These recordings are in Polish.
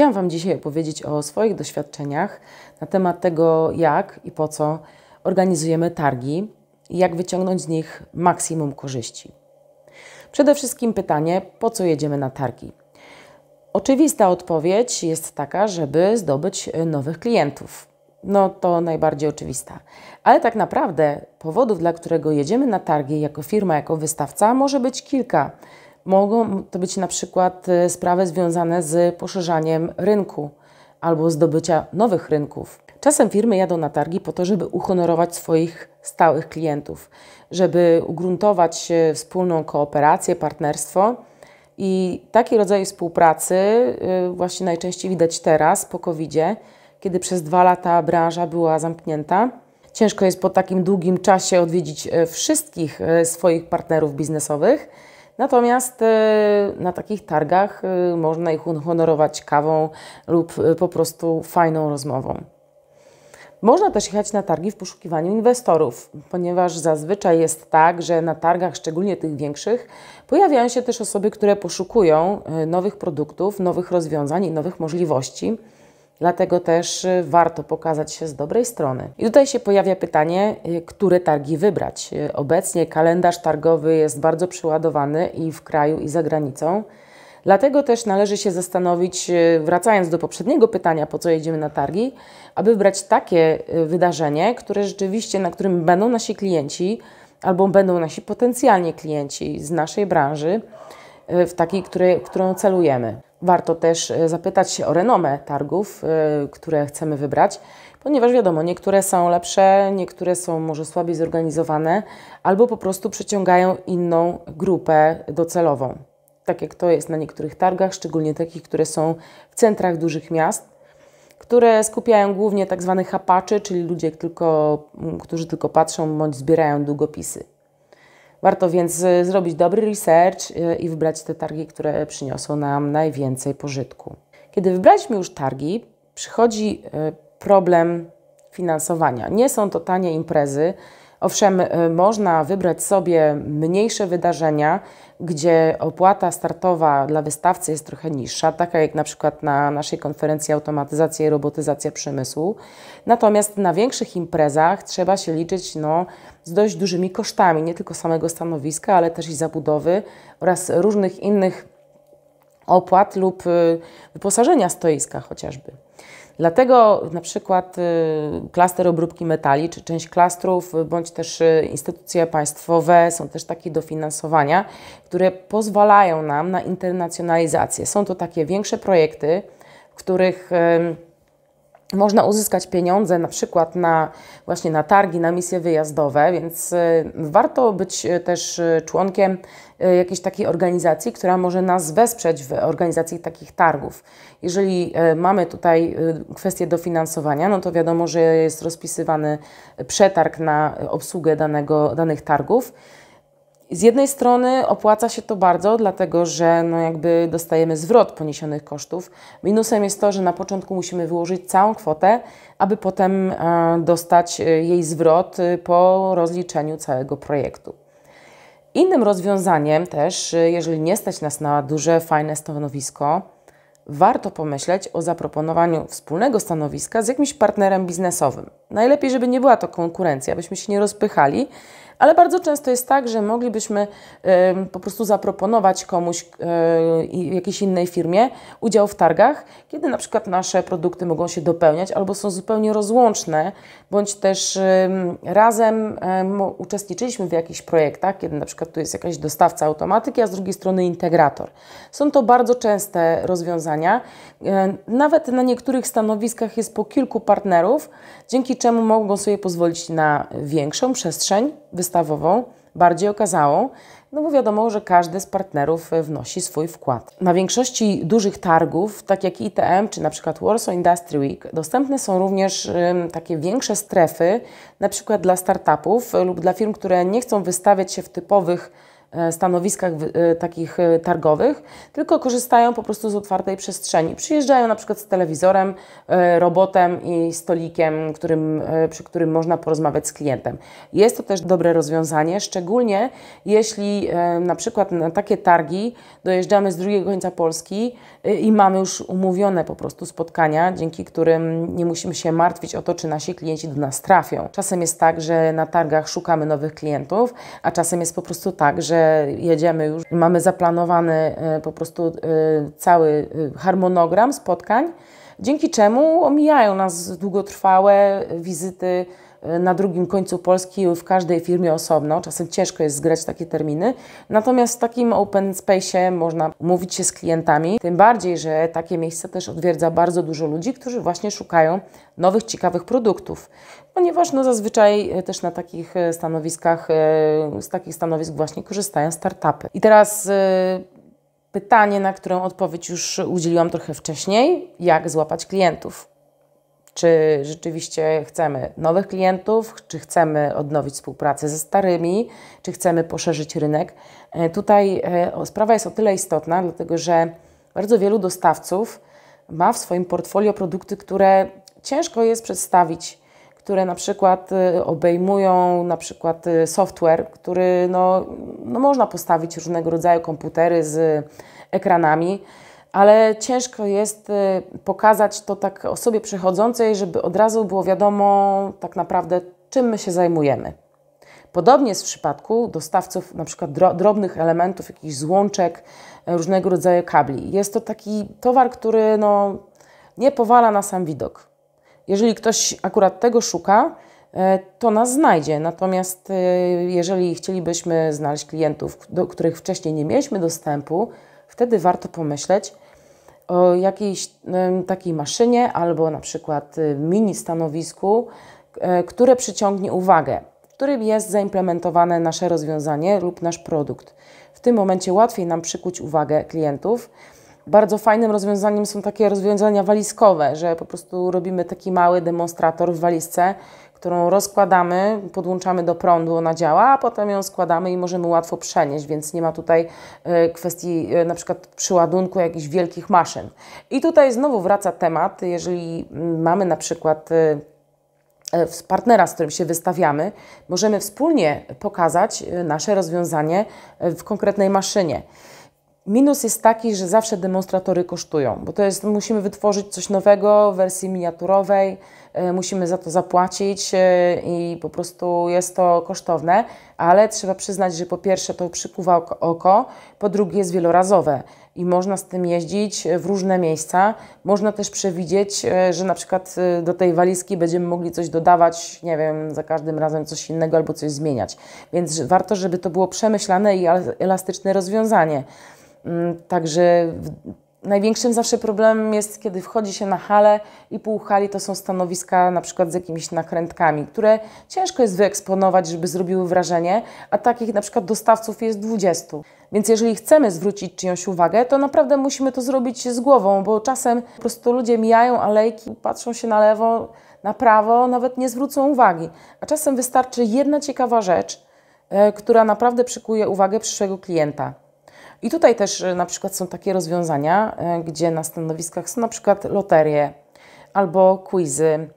Chciałam Wam dzisiaj opowiedzieć o swoich doświadczeniach na temat tego, jak i po co organizujemy targi i jak wyciągnąć z nich maksimum korzyści. Przede wszystkim pytanie, po co jedziemy na targi? Oczywista odpowiedź jest taka, żeby zdobyć nowych klientów. No to najbardziej oczywista. Ale tak naprawdę powodów, dla którego jedziemy na targi jako firma, jako wystawca, może być kilka. Mogą to być na przykład y, sprawy związane z poszerzaniem rynku albo zdobycia nowych rynków. Czasem firmy jadą na targi po to, żeby uhonorować swoich stałych klientów, żeby ugruntować y, wspólną kooperację, partnerstwo. I taki rodzaj współpracy y, właśnie najczęściej widać teraz po covid kiedy przez dwa lata branża była zamknięta. Ciężko jest po takim długim czasie odwiedzić wszystkich swoich partnerów biznesowych. Natomiast y, na takich targach y, można ich honorować kawą lub y, po prostu fajną rozmową. Można też jechać na targi w poszukiwaniu inwestorów, ponieważ zazwyczaj jest tak, że na targach, szczególnie tych większych, pojawiają się też osoby, które poszukują nowych produktów, nowych rozwiązań i nowych możliwości. Dlatego też y, warto pokazać się z dobrej strony. I tutaj się pojawia pytanie, y, które targi wybrać. Y, obecnie kalendarz targowy jest bardzo przyładowany i w kraju, i za granicą. Dlatego też należy się zastanowić, wracając do poprzedniego pytania, po co jedziemy na targi, aby wybrać takie wydarzenie, które rzeczywiście, na którym będą nasi klienci albo będą nasi potencjalnie klienci z naszej branży, w takiej, której, którą celujemy warto też e, zapytać się o renomę targów, e, które chcemy wybrać, ponieważ wiadomo, niektóre są lepsze, niektóre są może słabiej zorganizowane, albo po prostu przyciągają inną grupę docelową. Tak jak to jest na niektórych targach, szczególnie takich, które są w centrach dużych miast, które skupiają głównie tak zwanych hapaczy, czyli ludzie, tylko, którzy tylko patrzą bądź zbierają długopisy. Warto więc y, zrobić dobry research y, i wybrać te targi, które przyniosą nam najwięcej pożytku. Kiedy wybraliśmy już targi, przychodzi y, problem finansowania. Nie są to tanie imprezy, Owszem, y, można wybrać sobie mniejsze wydarzenia, gdzie opłata startowa dla wystawcy jest trochę niższa, taka jak na przykład na naszej konferencji Automatyzacja i Robotyzacja Przemysłu. Natomiast na większych imprezach trzeba się liczyć no, z dość dużymi kosztami, nie tylko samego stanowiska, ale też i zabudowy oraz różnych innych opłat lub y, wyposażenia stoiska chociażby. Dlatego na przykład y, klaster obróbki metali, czy część klastrów, y, bądź też y, instytucje państwowe są też takie dofinansowania, które pozwalają nam na internacjonalizację. Są to takie większe projekty, w których można uzyskać pieniądze na przykład na właśnie na targi, na misje wyjazdowe, więc y, warto być y, też y, członkiem jakiejś takiej organizacji, która może nas wesprzeć w organizacji takich targów. Jeżeli mamy tutaj kwestię dofinansowania, no to wiadomo, że jest rozpisywany przetarg na obsługę danego, danych targów. Z jednej strony opłaca się to bardzo, dlatego że no jakby dostajemy zwrot poniesionych kosztów. Minusem jest to, że na początku musimy wyłożyć całą kwotę, aby potem e, dostać e, jej zwrot e, po rozliczeniu całego projektu. Innym rozwiązaniem też, jeżeli nie stać nas na duże, fajne stanowisko, warto pomyśleć o zaproponowaniu wspólnego stanowiska z jakimś partnerem biznesowym. Najlepiej, żeby nie była to konkurencja, byśmy się nie rozpychali, ale bardzo często jest tak, że moglibyśmy po prostu zaproponować komuś, e, jakiejś innej firmie udział w targach, kiedy na przykład nasze produkty mogą się dopełniać albo są zupełnie rozłączne, bądź też razem uczestniczyliśmy w jakichś projektach, kiedy na przykład tu jest jakaś dostawca automatyki, a z drugiej strony integrator. Są to bardzo częste rozwiązania. E, nawet na niektórych stanowiskach jest po kilku partnerów, dzięki czemu mogą sobie pozwolić na większą przestrzeń, wystarczająco podstawową, bardziej okazałą, no bo wiadomo, że każdy z partnerów e, wnosi swój wkład. Na większości dużych targów, tak jak ITM czy na przykład Warsaw Industry Week, dostępne są również takie większe strefy, na przykład dla startupów e, lub dla firm, które nie chcą wystawiać się w typowych E, stanowiskach e, takich e, targowych, tylko korzystają po prostu z otwartej przestrzeni. Przyjeżdżają na przykład z telewizorem, robotem i stolikiem, którym, przy którym można porozmawiać z klientem. Jest to też dobre rozwiązanie, szczególnie jeśli na przykład na takie targi dojeżdżamy z drugiego końca Polski i mamy już umówione po prostu spotkania, dzięki którym nie musimy się martwić o to, czy nasi klienci do nas trafią. Czasem jest tak, że na targach szukamy nowych klientów, a czasem jest po prostu tak, że jedziemy już. Mamy zaplanowany e, po prostu e, cały e, harmonogram spotkań, dzięki czemu omijają nas długotrwałe wizyty na drugim końcu Polski w każdej firmie osobno. Czasem ciężko jest zgrać takie terminy. Natomiast w takim open space można mówić się z klientami. Tym bardziej, że takie miejsce też odwiedza bardzo dużo ludzi, którzy właśnie szukają nowych, ciekawych produktów ponieważ no, zazwyczaj e, też na takich e, stanowiskach, e, z takich stanowisk właśnie korzystają startupy. I teraz pytanie, na które odpowiedź już udzieliłam trochę wcześniej, jak złapać klientów. Czy rzeczywiście chcemy nowych klientów, czy chcemy odnowić współpracę ze starymi, czy chcemy poszerzyć rynek? Tutaj sprawa jest o tyle istotna, dlatego że bardzo wielu dostawców ma w swoim portfolio produkty, które ciężko jest przedstawić które na przykład y, obejmują na przykład y, software, który no, no można postawić różnego rodzaju komputery z ekranami, ale ciężko jest y, pokazać to tak osobie przechodzącej, żeby od razu było wiadomo tak naprawdę, czym my się zajmujemy. Podobnie jest w przypadku dostawców na przykład drobnych elementów, jakichś złączek, e, różnego rodzaju kabli. Jest to taki towar, który no, nie powala na sam widok. Jeżeli ktoś akurat tego szuka, e, to nas znajdzie. Natomiast e, jeżeli chcielibyśmy znaleźć klientów, do których wcześniej nie mieliśmy dostępu, wtedy warto pomyśleć o jakiejś takiej maszynie albo na przykład e, mini stanowisku, które przyciągnie uwagę, w którym jest zaimplementowane nasze rozwiązanie lub nasz produkt. W tym momencie łatwiej nam przykuć uwagę klientów bardzo fajnym rozwiązaniem są takie rozwiązania walizkowe, że po prostu robimy taki mały demonstrator w walizce, którą rozkładamy, podłączamy do prądu, ona działa, a potem ją składamy i możemy łatwo przenieść, więc nie ma tutaj e, kwestii e, na przykład przyładunku jakichś wielkich maszyn. I tutaj znowu wraca temat, jeżeli mm, mamy na przykład e, partnera, z którym się wystawiamy, możemy wspólnie pokazać nasze rozwiązanie w konkretnej maszynie. Minus jest taki, że zawsze demonstratory kosztują, bo to jest, musimy wytworzyć coś nowego w wersji miniaturowej, e, musimy za to zapłacić e, i po prostu jest to kosztowne, ale trzeba przyznać, że po pierwsze to przykuwa oko, po drugie jest wielorazowe i można z tym jeździć e, w różne miejsca. Można też przewidzieć, że na przykład do tej walizki będziemy mogli coś dodawać, nie wiem, za każdym razem coś innego albo coś zmieniać. Więc warto, żeby to było przemyślane i elastyczne rozwiązanie. Mm, także największym zawsze problemem jest, kiedy wchodzi się na halę i pół hali to są stanowiska na przykład z jakimiś nakrętkami, które ciężko jest wyeksponować, żeby zrobiły wrażenie, a takich na przykład dostawców jest 20. Więc jeżeli chcemy zwrócić czyjąś uwagę, to naprawdę musimy to zrobić z głową, bo czasem po prostu ludzie mijają alejki, patrzą się na lewo, na prawo, nawet nie zwrócą uwagi. A czasem wystarczy jedna ciekawa rzecz, e, która naprawdę przykuje uwagę przyszłego klienta. I tutaj też y, na przykład są takie rozwiązania, y, gdzie na stanowiskach są na przykład loterie albo quizy,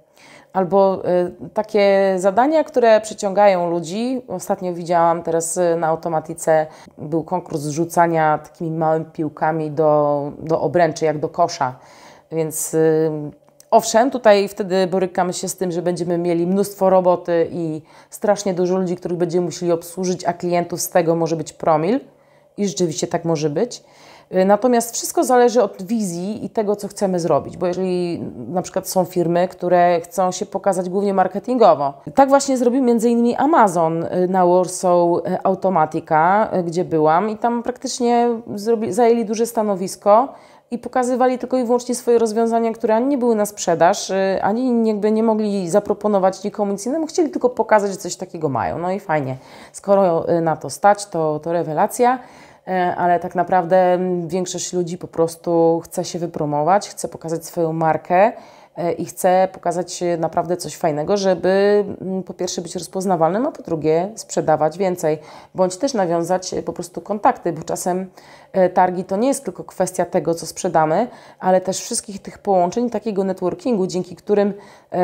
albo y, takie zadania, które przyciągają ludzi. Ostatnio widziałam teraz na automatice był konkurs rzucania takimi małymi piłkami do, do obręczy, jak do kosza. Więc Owszem, tutaj wtedy borykamy się z tym, że będziemy mieli mnóstwo roboty i strasznie dużo ludzi, których będziemy musieli obsłużyć, a klientów z tego może być promil. I rzeczywiście tak może być. E, natomiast wszystko zależy od wizji i tego, co chcemy zrobić, bo jeżeli na przykład są firmy, które chcą się pokazać głównie marketingowo. Tak właśnie zrobił m.in. Amazon e, na Warsaw e, Automatica, gdzie byłam i tam praktycznie zrobi, zajęli duże stanowisko i pokazywali tylko i wyłącznie swoje rozwiązania, które ani nie były na sprzedaż, y, ani jakby nie mogli zaproponować nikomu nic innemu, chcieli tylko pokazać, że coś takiego mają. No i fajnie, skoro y, na to stać, to, to rewelacja y, ale tak naprawdę mm, większość ludzi po prostu chce się wypromować, chce pokazać swoją markę. E, i chcę pokazać naprawdę coś fajnego, żeby mm, po pierwsze być rozpoznawalnym, a po drugie sprzedawać więcej, bądź też nawiązać e, po prostu kontakty, bo czasem e, targi to nie jest tylko kwestia tego, co sprzedamy, ale też wszystkich tych połączeń, takiego networkingu, dzięki którym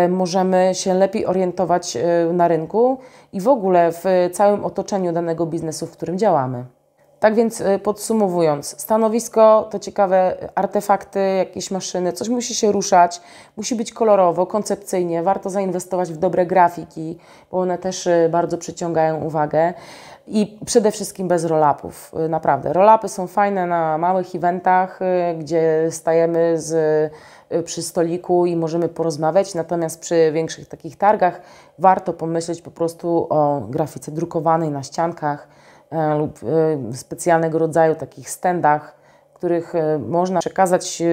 możemy się lepiej orientować na rynku i w ogóle w całym otoczeniu danego biznesu, w którym działamy. Tak więc y, podsumowując, stanowisko to ciekawe artefakty, jakieś maszyny, coś musi się ruszać, musi być kolorowo, koncepcyjnie, warto zainwestować w dobre grafiki, bo one też y, bardzo przyciągają uwagę i przede wszystkim bez rolapów, y, naprawdę. Rolapy są fajne na małych eventach, gdzie stajemy z, przy stoliku i możemy porozmawiać, natomiast przy większych takich targach warto pomyśleć po prostu o grafice drukowanej na ściankach, E, lub e, specjalnego rodzaju takich stendach, w których e, można przekazać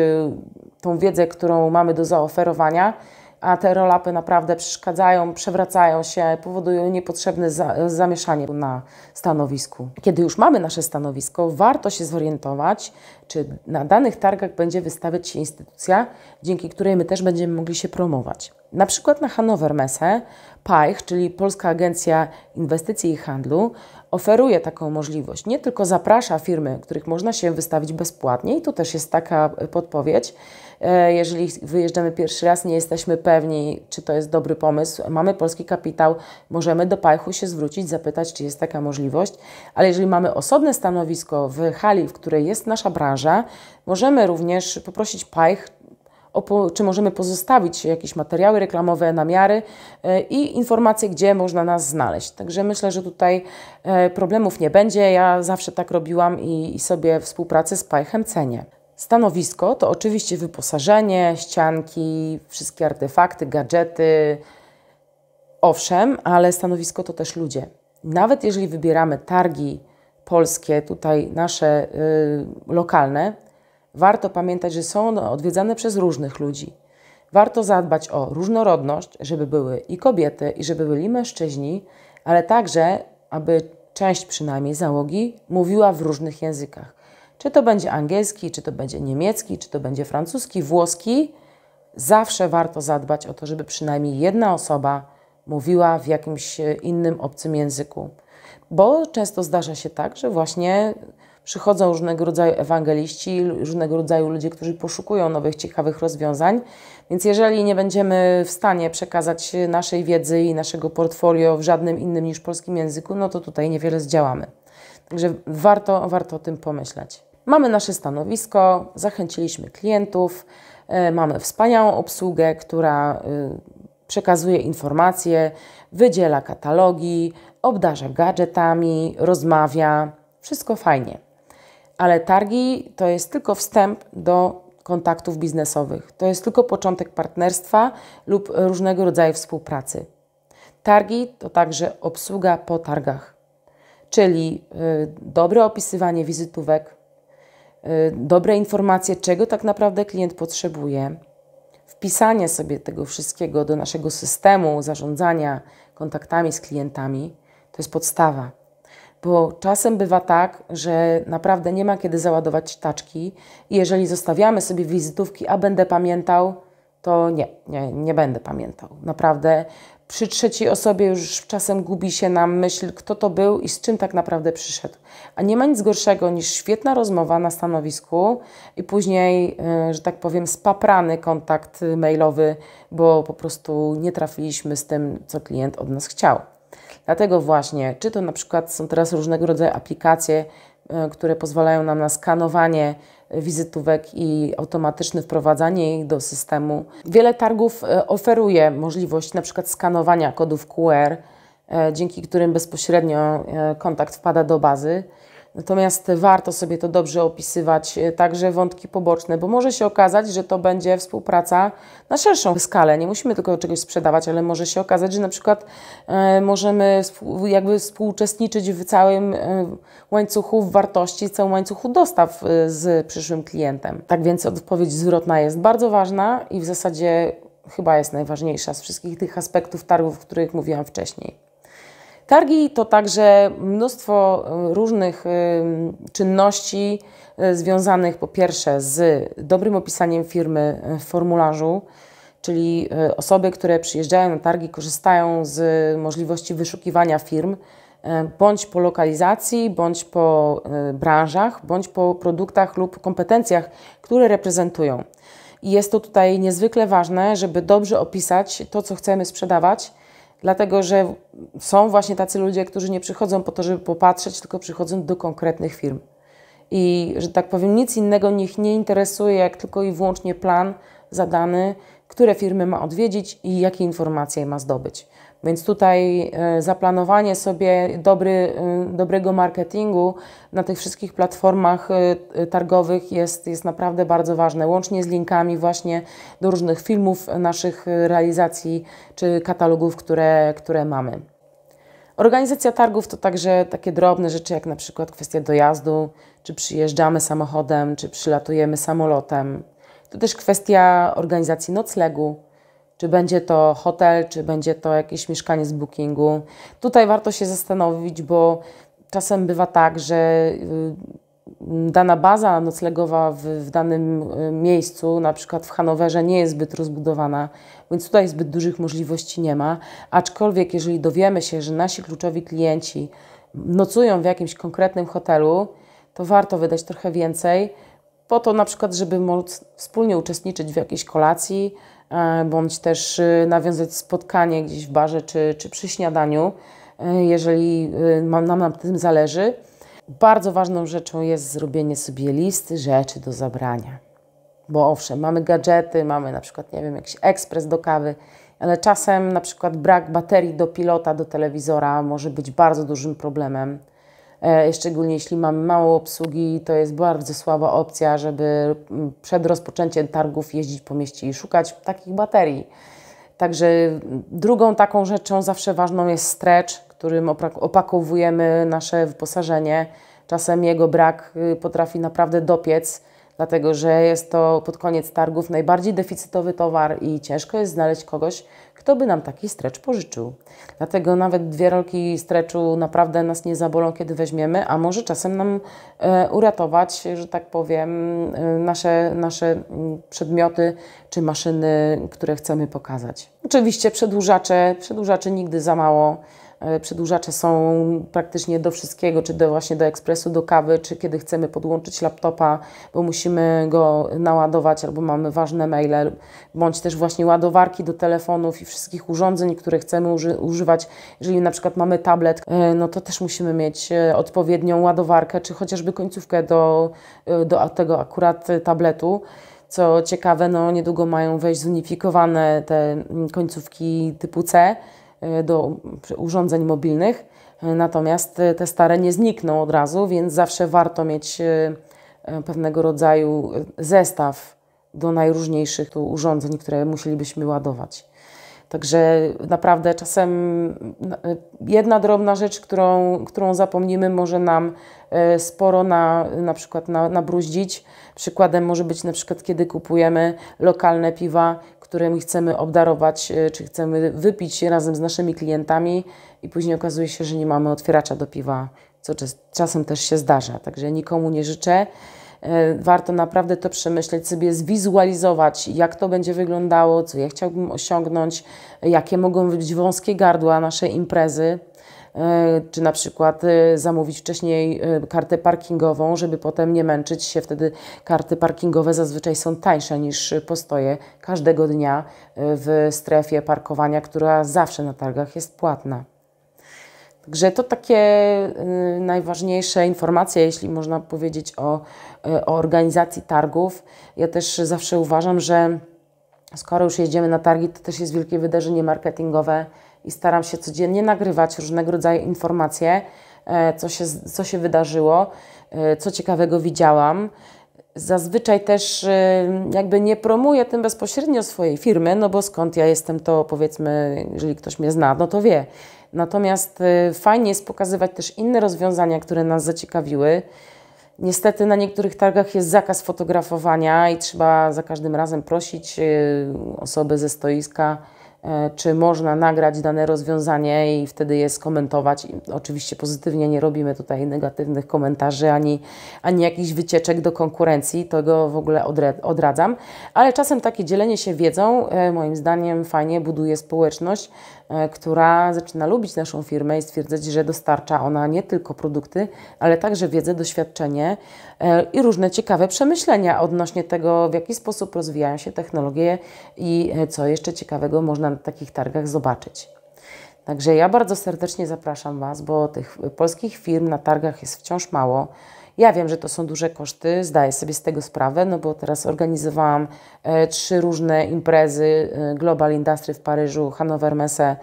tą wiedzę, którą mamy do zaoferowania, a te rolapy naprawdę przeszkadzają, przewracają się, powodują niepotrzebne zamieszanie na stanowisku. Kiedy już mamy nasze stanowisko, warto się zorientować, czy na danych targach będzie wystawiać się instytucja, dzięki której my też będziemy mogli się promować. Na przykład na Hannover Messe PAIH, czyli Polska Agencja Inwestycji i Handlu, oferuje taką możliwość. Nie tylko zaprasza firmy, których można się wystawić bezpłatnie, i tu też jest taka podpowiedź. E, jeżeli wyjeżdżamy pierwszy raz, nie jesteśmy pewni, czy to jest dobry pomysł, mamy polski kapitał, możemy do PAIH-u się zwrócić, zapytać, czy jest taka możliwość. Ale jeżeli mamy osobne stanowisko w hali, w której jest nasza branża, możemy również poprosić PAIH, czy możemy pozostawić jakieś materiały reklamowe, namiary e, i informacje, gdzie można nas znaleźć. Także myślę, że tutaj e, problemów nie będzie. Ja zawsze tak robiłam i, sobie współpracę z Pajchem cenię. Stanowisko to oczywiście wyposażenie, ścianki, wszystkie artefakty, gadżety. Owszem, ale stanowisko to też ludzie. Nawet jeżeli wybieramy targi polskie, tutaj nasze y, lokalne, Warto pamiętać, że są one odwiedzane przez różnych ludzi. Warto zadbać o różnorodność, żeby były i kobiety, i żeby byli mężczyźni, ale także, aby część przynajmniej załogi mówiła w różnych językach. Czy to będzie angielski, czy to będzie niemiecki, czy to będzie francuski, włoski, zawsze warto zadbać o to, żeby przynajmniej jedna osoba mówiła w jakimś innym obcym języku. Bo często zdarza się tak, że właśnie przychodzą różnego rodzaju ewangeliści, różnego rodzaju ludzie, którzy poszukują nowych, ciekawych rozwiązań. Więc jeżeli nie będziemy w stanie przekazać naszej wiedzy i naszego portfolio w żadnym innym niż polskim języku, no to tutaj niewiele zdziałamy. Także warto, warto o tym pomyśleć. Mamy nasze stanowisko, zachęciliśmy klientów, e, mamy wspaniałą obsługę, która e, przekazuje informacje, wydziela katalogi, obdarza gadżetami, rozmawia. Wszystko fajnie ale targi to jest tylko wstęp do kontaktów biznesowych. To jest tylko początek partnerstwa lub różnego rodzaju współpracy. Targi to także obsługa po targach, czyli y, dobre opisywanie wizytówek, y, dobre informacje, czego tak naprawdę klient potrzebuje, wpisanie sobie tego wszystkiego do naszego systemu zarządzania kontaktami z klientami to jest podstawa. Bo czasem bywa tak, że naprawdę nie ma kiedy załadować taczki i jeżeli zostawiamy sobie wizytówki, a będę pamiętał, to nie, nie, nie będę pamiętał. Naprawdę przy trzeciej osobie już czasem gubi się nam myśl, kto to był i z czym tak naprawdę przyszedł. A nie ma nic gorszego niż świetna rozmowa na stanowisku i później, e, że tak powiem, spaprany kontakt mailowy, bo po prostu nie trafiliśmy z tym, co klient od nas chciał. Dlatego właśnie, czy to na przykład są teraz różnego rodzaju aplikacje, e, które pozwalają nam na skanowanie wizytówek i automatyczne wprowadzanie ich do systemu. Wiele targów e, oferuje możliwość na przykład skanowania kodów QR, e, dzięki którym bezpośrednio kontakt wpada do bazy. Natomiast warto sobie to dobrze opisywać, e, także wątki poboczne, bo może się okazać, że to będzie współpraca na szerszą skalę. Nie musimy tylko czegoś sprzedawać, ale może się okazać, że na przykład e, możemy jakby współuczestniczyć w całym e, łańcuchu wartości, całym łańcuchu dostaw z przyszłym klientem. Tak więc odpowiedź zwrotna jest bardzo ważna i w zasadzie chyba jest najważniejsza z wszystkich tych aspektów targów, o których mówiłam wcześniej. Targi to także mnóstwo y, różnych y, czynności y, związanych po pierwsze z dobrym opisaniem firmy w formularzu, czyli osoby, które przyjeżdżają na targi, korzystają z możliwości wyszukiwania firm bądź po lokalizacji, bądź po branżach, bądź po produktach lub kompetencjach, które reprezentują. I jest to tutaj niezwykle ważne, żeby dobrze opisać to, co chcemy sprzedawać dlatego że są właśnie tacy ludzie, którzy nie przychodzą po to, żeby popatrzeć, tylko przychodzą do konkretnych firm. I że tak powiem, nic innego ich nie interesuje, jak tylko i wyłącznie plan zadany, które firmy ma odwiedzić i jakie informacje ma zdobyć. Więc tutaj e, zaplanowanie sobie dobry, e, dobrego marketingu na tych wszystkich platformach e, targowych jest, jest naprawdę bardzo ważne, łącznie z linkami właśnie do różnych filmów, naszych realizacji czy katalogów, które, które mamy. Organizacja targów to także takie drobne rzeczy, jak na przykład kwestia dojazdu, czy przyjeżdżamy samochodem, czy przylatujemy samolotem. To też kwestia organizacji noclegu, czy będzie to hotel, czy będzie to jakieś mieszkanie z bookingu. Tutaj warto się zastanowić, bo czasem bywa tak, że y, dana baza noclegowa w, w, danym y, miejscu, na przykład w Hanowerze, nie jest zbyt rozbudowana, więc tutaj zbyt dużych możliwości nie ma. Aczkolwiek, jeżeli dowiemy się, że nasi kluczowi klienci nocują w jakimś konkretnym hotelu, to warto wydać trochę więcej, po to na przykład, żeby móc wspólnie uczestniczyć w jakiejś kolacji, E, bądź też e, nawiązać spotkanie gdzieś w barze czy, czy przy śniadaniu, e, jeżeli nam na tym zależy. Bardzo ważną rzeczą jest zrobienie sobie listy rzeczy do zabrania. Bo owszem, mamy gadżety, mamy na przykład, nie wiem, jakiś ekspres do kawy, ale czasem na przykład brak baterii do pilota, do telewizora może być bardzo dużym problemem. E, szczególnie jeśli mamy mało obsługi, to jest bardzo słaba opcja, żeby mm, przed rozpoczęciem targów jeździć po mieście i szukać takich baterii. Także mm, drugą taką rzeczą zawsze ważną jest stretch, którym opakowujemy nasze wyposażenie. Czasem jego brak y, potrafi naprawdę dopiec dlatego że jest to pod koniec targów najbardziej deficytowy towar i ciężko jest znaleźć kogoś, kto by nam taki stretch pożyczył. Dlatego nawet dwie rolki stretchu naprawdę nas nie zabolą, kiedy weźmiemy, a może czasem nam e, uratować, że tak powiem, e, nasze, nasze mm, przedmioty czy maszyny, które chcemy pokazać. Oczywiście przedłużacze, przedłużacze nigdy za mało. E, przedłużacze są praktycznie do wszystkiego, czy do, właśnie do ekspresu, do kawy, czy kiedy chcemy podłączyć laptopa, bo musimy go naładować albo mamy ważne maile, bądź też właśnie ładowarki do telefonów i wszystkich urządzeń, które chcemy uży używać. Jeżeli na przykład mamy tablet, e, no to też musimy mieć e, odpowiednią ładowarkę, czy chociażby końcówkę do, do tego akurat tabletu. Co ciekawe, no niedługo mają wejść zunifikowane te mm, końcówki typu C, E, do urządzeń mobilnych, e, natomiast e, te stare nie znikną od razu, więc zawsze warto mieć pewnego rodzaju zestaw do najróżniejszych tu urządzeń, które musielibyśmy ładować. Także naprawdę czasem jedna drobna rzecz, którą, którą zapomnimy, może nam sporo na, na przykład nabruździć. Przykładem może być na przykład, kiedy kupujemy lokalne piwa, którymi chcemy obdarować, e, czy chcemy wypić razem z naszymi klientami, i później okazuje się, że nie mamy otwieracza do piwa, co czasem też się zdarza. Także nikomu nie życzę. E, warto naprawdę to przemyśleć sobie, zwizualizować, jak to będzie wyglądało, co ja chciałbym osiągnąć, jakie mogą być wąskie gardła naszej imprezy, E, czy na przykład e, zamówić wcześniej e, kartę parkingową, żeby potem nie męczyć się. Wtedy karty parkingowe zazwyczaj są tańsze niż postoje każdego dnia w strefie parkowania, która zawsze na targach jest płatna. Także to takie najważniejsze informacje, jeśli można powiedzieć o, o organizacji targów. Ja też zawsze uważam, że skoro już jedziemy na targi, to też jest wielkie wydarzenie marketingowe i staram się codziennie nagrywać różnego rodzaju informacje, e, co się, co się wydarzyło, e, co ciekawego widziałam. Zazwyczaj też e, jakby nie promuję tym bezpośrednio swojej firmy, no bo skąd ja jestem, to powiedzmy, jeżeli ktoś mnie zna, no to wie. Natomiast fajnie jest pokazywać też inne rozwiązania, które nas zaciekawiły. Niestety na niektórych targach jest zakaz fotografowania i trzeba za każdym razem prosić osoby ze stoiska, E, czy można nagrać dane rozwiązanie i wtedy je skomentować. I oczywiście pozytywnie nie robimy tutaj negatywnych komentarzy ani, ani jakichś wycieczek do konkurencji, tego w ogóle odradzam, ale czasem takie dzielenie się wiedzą e, moim zdaniem fajnie buduje społeczność, E, która zaczyna lubić naszą firmę i stwierdzać, że dostarcza ona nie tylko produkty, ale także wiedzę, doświadczenie e, i różne ciekawe przemyślenia odnośnie tego, w jaki sposób rozwijają się technologie i e, co jeszcze ciekawego można na takich targach zobaczyć. Także ja bardzo serdecznie zapraszam Was, bo tych polskich firm na targach jest wciąż mało. Ja wiem, że to są duże koszty, zdaję sobie z tego sprawę, no bo teraz organizowałam e, trzy różne imprezy e, Global Industry w Paryżu, Hanover Messe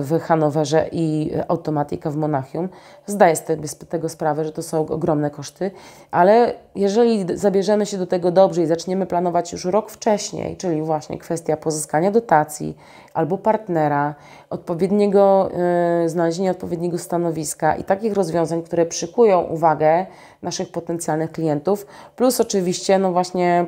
w Hanowerze i Automatika w Monachium. Zdaję sobie z tego sprawę, że to są ogromne koszty, ale jeżeli zabierzemy się do tego dobrze i zaczniemy planować już rok wcześniej, czyli właśnie kwestia pozyskania dotacji albo partnera, odpowiedniego, yy, znalezienia odpowiedniego stanowiska i takich rozwiązań, które przykują uwagę naszych potencjalnych klientów, plus oczywiście no właśnie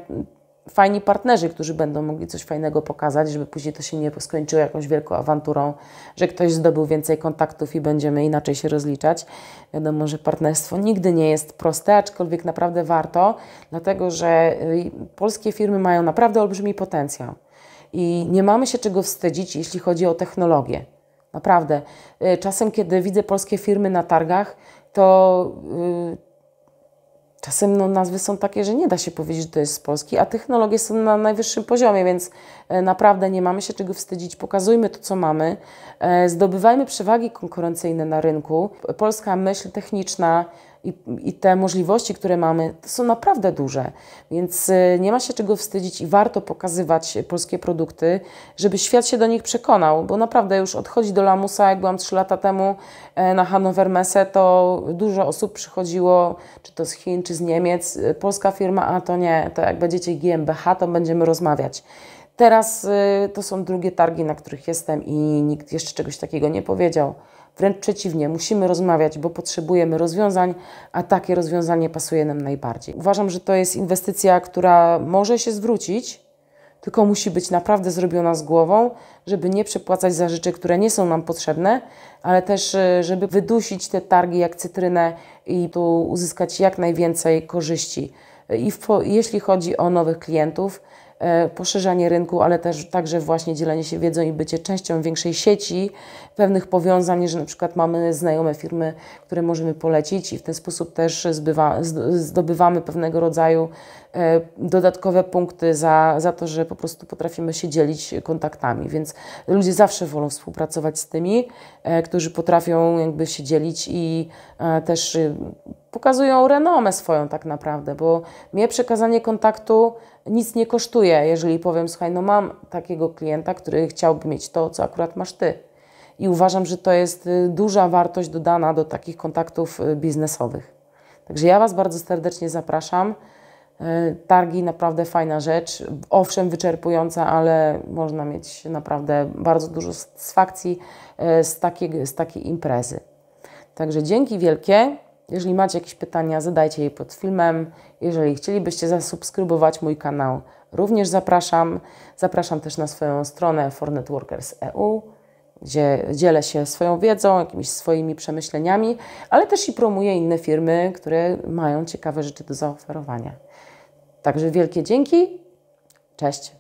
fajni partnerzy, którzy będą mogli coś fajnego pokazać, żeby później to się nie skończyło jakąś wielką awanturą, że ktoś zdobył więcej kontaktów i będziemy inaczej się rozliczać. Wiadomo, że partnerstwo nigdy nie jest proste, aczkolwiek naprawdę warto, dlatego że y, polskie firmy mają naprawdę olbrzymi potencjał i nie mamy się czego wstydzić, jeśli chodzi o technologię. Naprawdę. Y, czasem, kiedy widzę polskie firmy na targach, to. Yy, Czasem no, nazwy są takie, że nie da się powiedzieć, że to jest z Polski, a technologie są na najwyższym poziomie, więc e, naprawdę nie mamy się czego wstydzić. Pokazujmy to, co mamy, e, zdobywajmy przewagi konkurencyjne na rynku. Polska myśl techniczna, i, i te możliwości, które mamy, to są naprawdę duże. Więc y, nie ma się czego wstydzić i warto pokazywać polskie produkty, żeby świat się do nich przekonał, bo naprawdę już odchodzi do lamusa. Jak byłam 3 lata temu e, na Hannover Messe, to dużo osób przychodziło, czy to z Chin, czy z Niemiec. E, polska firma, a to nie, to jak będziecie GmbH, to będziemy rozmawiać. Teraz y, to są drugie targi, na których jestem i nikt jeszcze czegoś takiego nie powiedział. Wręcz przeciwnie, musimy rozmawiać, bo potrzebujemy rozwiązań, a takie rozwiązanie pasuje nam najbardziej. Uważam, że to jest inwestycja, która może się zwrócić, tylko musi być naprawdę zrobiona z głową, żeby nie przepłacać za rzeczy, które nie są nam potrzebne, ale też, e, żeby wydusić te targi jak cytrynę i tu uzyskać jak najwięcej korzyści. E, I w, jeśli chodzi o nowych klientów, E, poszerzanie rynku, ale też także właśnie dzielenie się wiedzą i bycie częścią większej sieci, pewnych powiązań, że na przykład mamy znajome firmy, które możemy polecić i w ten sposób też zbywa, zdobywamy pewnego rodzaju e, dodatkowe punkty za, za to, że po prostu potrafimy się dzielić kontaktami, więc ludzie zawsze wolą współpracować z tymi, e, którzy potrafią jakby się dzielić i też y, pokazują renomę swoją tak naprawdę, bo mnie przekazanie kontaktu nic nie kosztuje, jeżeli powiem, słuchaj, no mam takiego klienta, który chciałby mieć to, co akurat masz ty. I uważam, że to jest y, duża wartość dodana do takich kontaktów y, biznesowych. Także ja Was bardzo serdecznie zapraszam. Y, targi naprawdę fajna rzecz, owszem wyczerpująca, ale można mieć naprawdę bardzo dużo satysfakcji z takiej, z takiej imprezy. Także dzięki wielkie. Jeżeli macie jakieś pytania, zadajcie je pod filmem. Jeżeli chcielibyście zasubskrybować mój kanał, również zapraszam. Zapraszam też na swoją stronę fornetworkers.eu, gdzie dzielę się swoją wiedzą, jakimiś swoimi przemyśleniami, ale też i promuję inne firmy, które mają ciekawe rzeczy do zaoferowania. Także wielkie dzięki. Cześć.